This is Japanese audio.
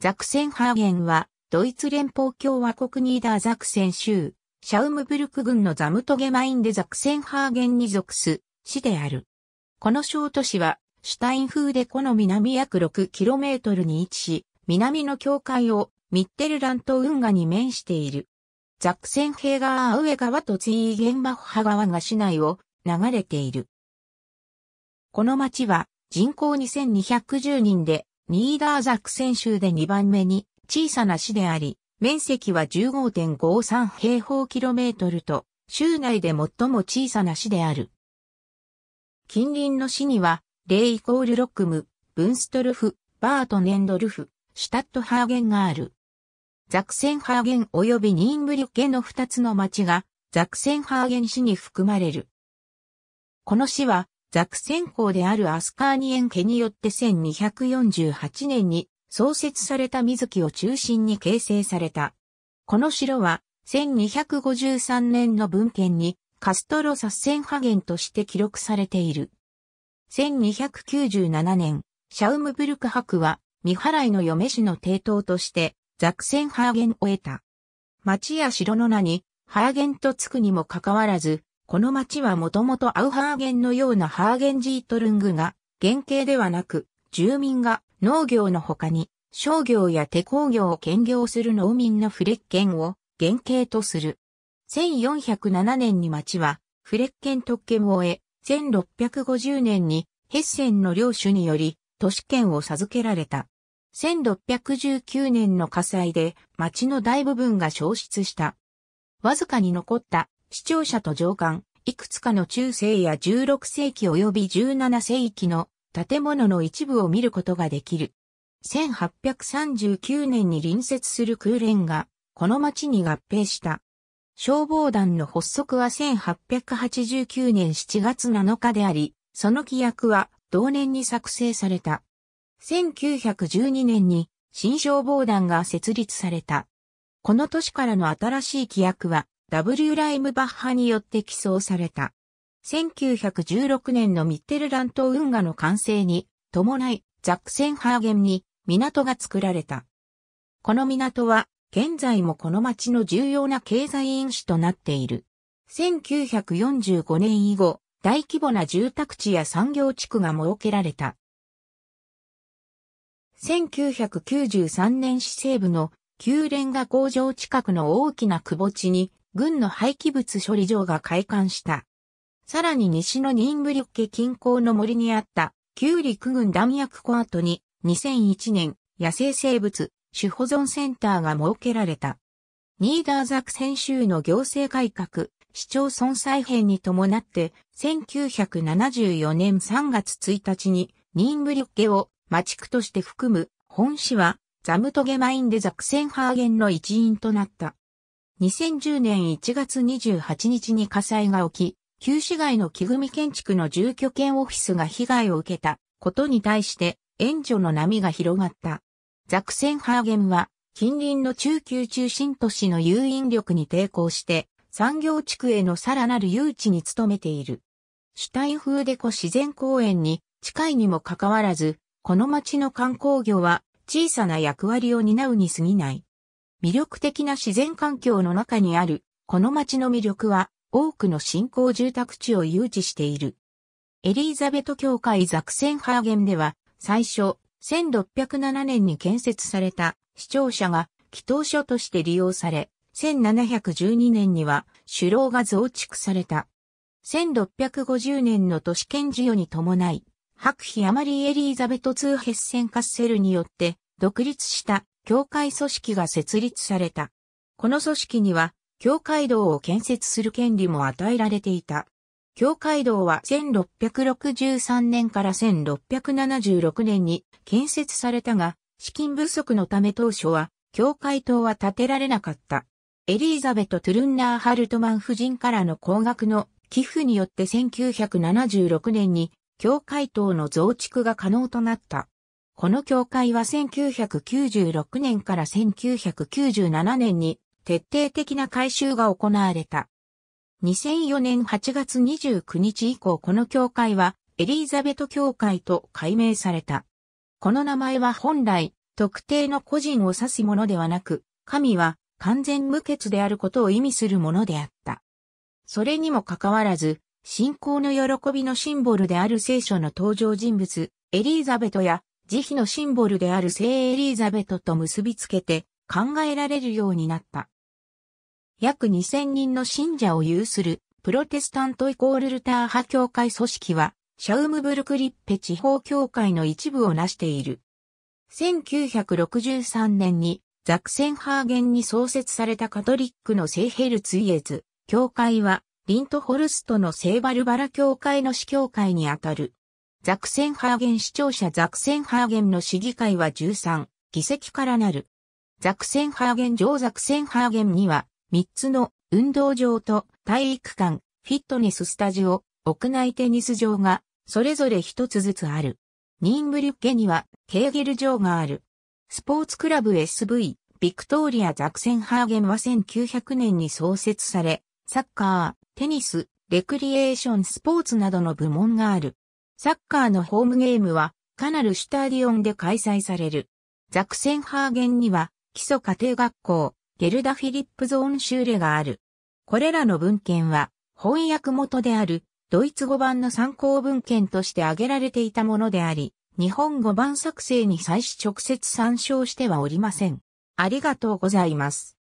ザクセンハーゲンは、ドイツ連邦共和国ニーダーザクセン州、シャウムブルク郡のザムトゲマインでザクセンハーゲンに属す市である。この小都市は、シュタイン風でこの南約 6km に位置し、南の境界をミッテルラント運河に面している。ザクセンヘーガー上川とツイーゲンバッハ川が市内を流れている。この町は人口2210人でニーダーザクセン州で2番目に小さな市であり、面積は15.53平方キロメートルと、州内で最も小さな市である。近隣の市には、レイコールロックム、ブンストルフ、バートネンドルフ、シュタットハーゲンがある。ザクセンハーゲン及びニーンブリュケの2つの町が、ザクセンハーゲン市に含まれる。この市は、ザクセン公であるアスカーニエン家によって1248年に創設された水木を中心に形成された。この城は1253年の文献にカストロ殺ハゲンとして記録されている。1297年、シャウムブルク博は未払いの嫁氏の抵当としてザクセンハーゲンを得た。町や城の名にハーゲンとつくにもかかわらず、この町はもともとアウハーゲンのようなハーゲンジートルングが原型ではなく、住民が農業の他に商業や手工業を兼業する農民のフレッケンを原型とする。1407年に町はフレッケン特権を終え、1650年にヘッセンの領主により都市圏を授けられた。1619年の火災で町の大部分が消失した。わずかに残った視聴者と上官、いくつかの中世や16世紀及び17世紀の建物の一部を見ることができる。1839年に隣接する空連が、この町に合併した。消防団の発足は1889年7月7日であり、その規約は同年に作成された。1912年に新消防団が設立された。この年からの新しい規約は W. ライムバッハによって起草された。1916年のミッテルラント運河の完成に伴いザックセンハーゲンに港が作られた。この港は現在もこの町の重要な経済因子となっている。1945年以後、大規模な住宅地や産業地区が設けられた。1993年市西部の旧レンガ工場近くの大きな窪地に軍の廃棄物処理場が開館した。さらに西のニンブリュッケ近郊の森にあった旧陸軍弾薬庫跡に2001年野生生物種保存センターが設けられた。ニーダーザク先州の行政改革、市町村再編に伴って1974年3月1日にニンブリュッケを町区として含む本市はザムトゲマインデザクセンハーゲンの一員となった。2010年1月28日に火災が起き、旧市街の木組建築の住居兼オフィスが被害を受けたことに対して援助の波が広がった。ザクセンハーゲンは近隣の中級中心都市の誘引力に抵抗して産業地区へのさらなる誘致に努めている。シュタインフーデコ自然公園に近いにもかかわらず、この町の観光業は小さな役割を担うに過ぎない。魅力的な自然環境の中にある、この街の魅力は、多くの新興住宅地を誘致している。エリーザベト教会ザクセンハーゲンでは、最初、1607年に建設された、市庁舎が、祈祷所として利用され、1712年には、首楼が増築された。1650年の都市圏授与に伴い、白皮アマリーエリーザベト2ヘッセンカッセルによって、独立した教会組織が設立された。この組織には、教会堂を建設する権利も与えられていた。教会堂は1663年から1676年に建設されたが、資金不足のため当初は、教会堂は建てられなかった。エリーザベト・トゥルンナー・ハルトマン夫人からの高額の寄付によって1976年に教会堂の増築が可能となった。この教会は1996年から1997年に徹底的な改修が行われた。2004年8月29日以降この教会はエリーザベト教会と改名された。この名前は本来特定の個人を指すものではなく、神は完全無欠であることを意味するものであった。それにもかかわらず、信仰の喜びのシンボルである聖書の登場人物、エリーザベトや慈悲のシンボルである聖エリザベトと結びつけて考えられるようになった。約2000人の信者を有するプロテスタントイコールルター派教会組織は、シャウムブルクリッペ地方教会の一部を成している。1963年にザクセンハーゲンに創設されたカトリックの聖ヘルツイエズ、教会はリントホルストの聖バルバラ教会の司教会にあたる。ザクセンハーゲン市庁舎ザクセンハーゲンの市議会は13議席からなる。ザクセンハーゲン上ザクセンハーゲンには3つの運動場と体育館、フィットネススタジオ、屋内テニス場がそれぞれ1つずつある。ニンブリッケにはケーゲル城がある。スポーツクラブ SV、ビクトーリア・ザクセンハーゲンは1900年に創設され、サッカー、テニス、レクリエーションスポーツなどの部門がある。サッカーのホームゲームは、カナルシュターディオンで開催される。ザクセンハーゲンには、基礎家庭学校、ゲルダ・フィリップゾーンシューレがある。これらの文献は、翻訳元である、ドイツ語版の参考文献として挙げられていたものであり、日本語版作成に際し直接参照してはおりません。ありがとうございます。